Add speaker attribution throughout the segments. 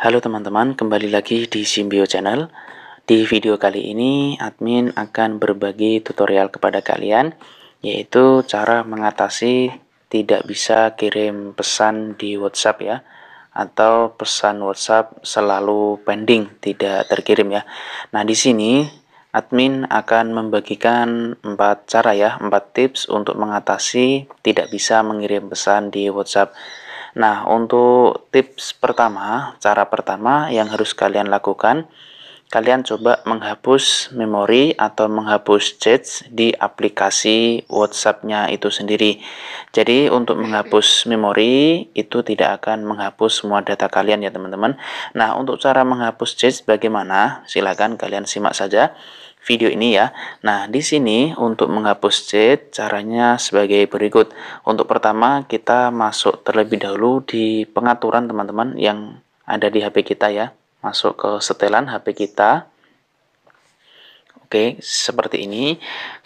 Speaker 1: Halo teman-teman, kembali lagi di Simbio Channel. Di video kali ini, admin akan berbagi tutorial kepada kalian, yaitu cara mengatasi tidak bisa kirim pesan di WhatsApp ya, atau pesan WhatsApp selalu pending, tidak terkirim ya. Nah, di sini admin akan membagikan empat cara ya, empat tips untuk mengatasi tidak bisa mengirim pesan di WhatsApp. Nah, untuk tips pertama, cara pertama yang harus kalian lakukan, kalian coba menghapus memori atau menghapus chat di aplikasi WhatsApp-nya itu sendiri. Jadi untuk menghapus memori itu tidak akan menghapus semua data kalian ya teman-teman. Nah untuk cara menghapus chat bagaimana? Silahkan kalian simak saja video ini ya. Nah, di sini untuk menghapus cheat caranya sebagai berikut. Untuk pertama, kita masuk terlebih dahulu di pengaturan teman-teman yang ada di HP kita ya. Masuk ke setelan HP kita. Oke, seperti ini.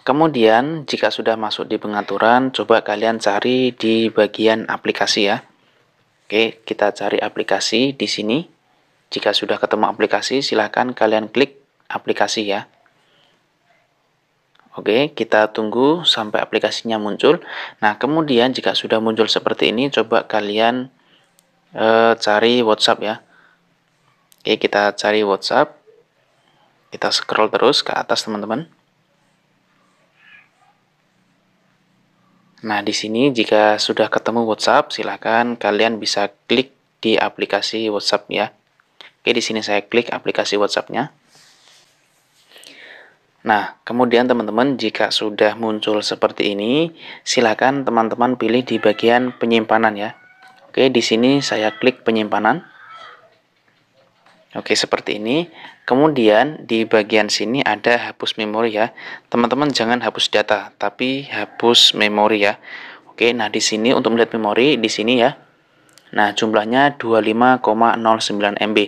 Speaker 1: Kemudian, jika sudah masuk di pengaturan, coba kalian cari di bagian aplikasi ya. Oke, kita cari aplikasi di sini. Jika sudah ketemu aplikasi, silahkan kalian klik aplikasi ya. Oke, kita tunggu sampai aplikasinya muncul. Nah, kemudian jika sudah muncul seperti ini, coba kalian e, cari WhatsApp ya. Oke, kita cari WhatsApp. Kita scroll terus ke atas, teman-teman. Nah, di sini jika sudah ketemu WhatsApp, silahkan kalian bisa klik di aplikasi WhatsApp ya. Oke, di sini saya klik aplikasi WhatsApp-nya. Nah, kemudian teman-teman jika sudah muncul seperti ini, silakan teman-teman pilih di bagian penyimpanan ya. Oke, di sini saya klik penyimpanan. Oke, seperti ini. Kemudian di bagian sini ada hapus memori ya. Teman-teman jangan hapus data, tapi hapus memori ya. Oke, nah di sini untuk melihat memori di sini ya. Nah, jumlahnya 25,09 MB.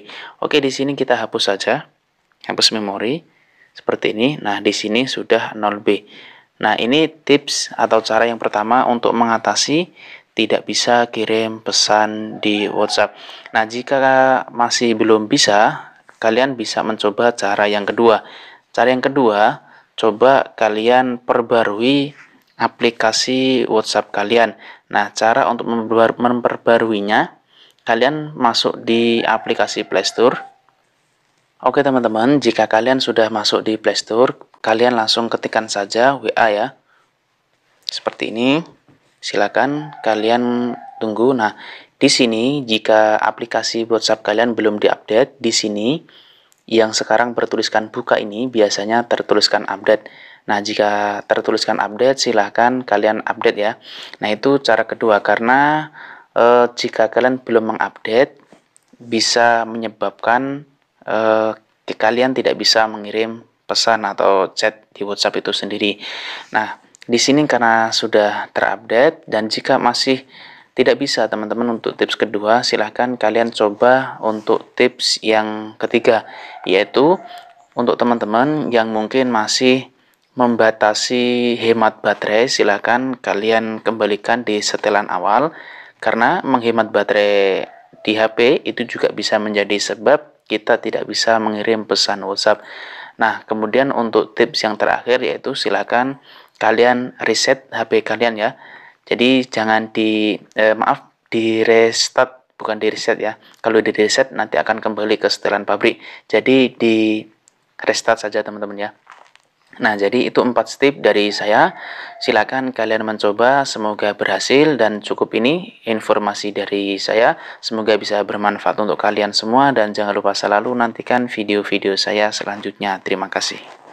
Speaker 1: Oke, di sini kita hapus saja. Hapus memori seperti ini. Nah, di sini sudah 0B. Nah, ini tips atau cara yang pertama untuk mengatasi tidak bisa kirim pesan di WhatsApp. Nah, jika masih belum bisa, kalian bisa mencoba cara yang kedua. Cara yang kedua, coba kalian perbarui aplikasi WhatsApp kalian. Nah, cara untuk memperbaruinya, kalian masuk di aplikasi Play Store Oke teman-teman, jika kalian sudah masuk di Playstore, kalian langsung ketikkan saja WA ya. Seperti ini. Silakan kalian tunggu. Nah, di sini jika aplikasi WhatsApp kalian belum diupdate, di sini yang sekarang bertuliskan buka ini biasanya tertuliskan update. Nah, jika tertuliskan update, silahkan kalian update ya. Nah, itu cara kedua karena e, jika kalian belum mengupdate bisa menyebabkan eh, kalian tidak bisa mengirim pesan atau chat di WhatsApp itu sendiri. Nah, di sini karena sudah terupdate dan jika masih tidak bisa teman-teman untuk tips kedua, silahkan kalian coba untuk tips yang ketiga, yaitu untuk teman-teman yang mungkin masih membatasi hemat baterai, silahkan kalian kembalikan di setelan awal, karena menghemat baterai di HP itu juga bisa menjadi sebab kita tidak bisa mengirim pesan WhatsApp. Nah, kemudian untuk tips yang terakhir yaitu silakan kalian reset HP kalian ya. Jadi jangan di eh, maaf di restart bukan di reset ya. Kalau di reset nanti akan kembali ke setelan pabrik. Jadi di restart saja teman-teman ya. Nah, jadi itu empat step dari saya. Silakan kalian mencoba, semoga berhasil dan cukup ini informasi dari saya. Semoga bisa bermanfaat untuk kalian semua dan jangan lupa selalu nantikan video-video saya selanjutnya. Terima kasih.